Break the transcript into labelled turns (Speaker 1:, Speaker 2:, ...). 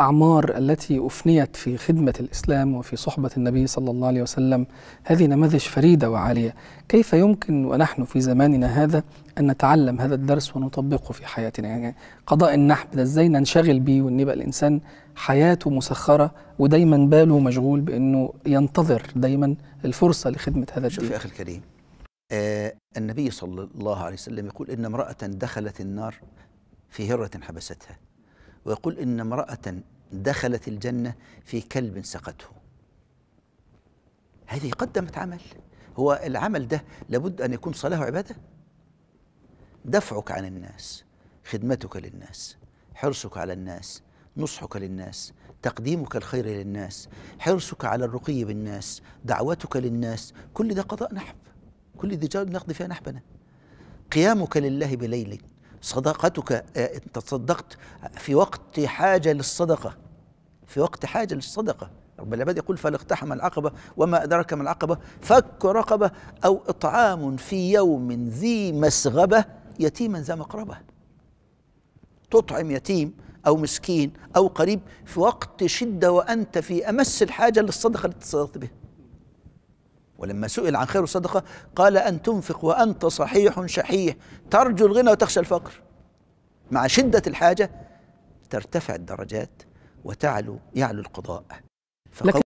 Speaker 1: الأعمار التي أفنيت في خدمة الإسلام وفي صحبة النبي صلى الله عليه وسلم هذه نماذج فريدة وعالية كيف يمكن ونحن في زماننا هذا أن نتعلم هذا الدرس ونطبقه في حياتنا يعني قضاء النحب ده إزاي ننشغل بيه وأن يبقى الإنسان حياته مسخرة ودايما باله مشغول بأنه ينتظر دايما الفرصة لخدمة هذا الدين شوف يا أخي
Speaker 2: الكريم آه النبي صلى الله عليه وسلم يقول إن امرأة دخلت النار في هرة حبستها ويقول إن امرأة دخلت الجنة في كلب سقته هذه قدمت عمل هو العمل ده لابد أن يكون صلاة وعبادة دفعك عن الناس خدمتك للناس حرصك على الناس نصحك للناس تقديمك الخير للناس حرصك على الرقي بالناس دعوتك للناس كل ده قضاء نحب كل ده نقضي فيها نحبنا قيامك لله بليلك صدقتك انت آه، تصدقت في وقت حاجه للصدقه في وقت حاجه للصدقه رب العباد يقول فلاقتحم العقبه وما ادراك ما العقبه فك رقبه او اطعام في يوم ذي مسغبه يتيما ذا مقربه تطعم يتيم او مسكين او قريب في وقت شده وانت في امس الحاجه للصدقه اللي اتصدقت بها ولما سئل عن خير الصدقة قال أن تنفق وأنت صحيح شحيح ترجو الغنى وتخشى الفقر مع شدة الحاجة ترتفع الدرجات وتعلو يعلو القضاء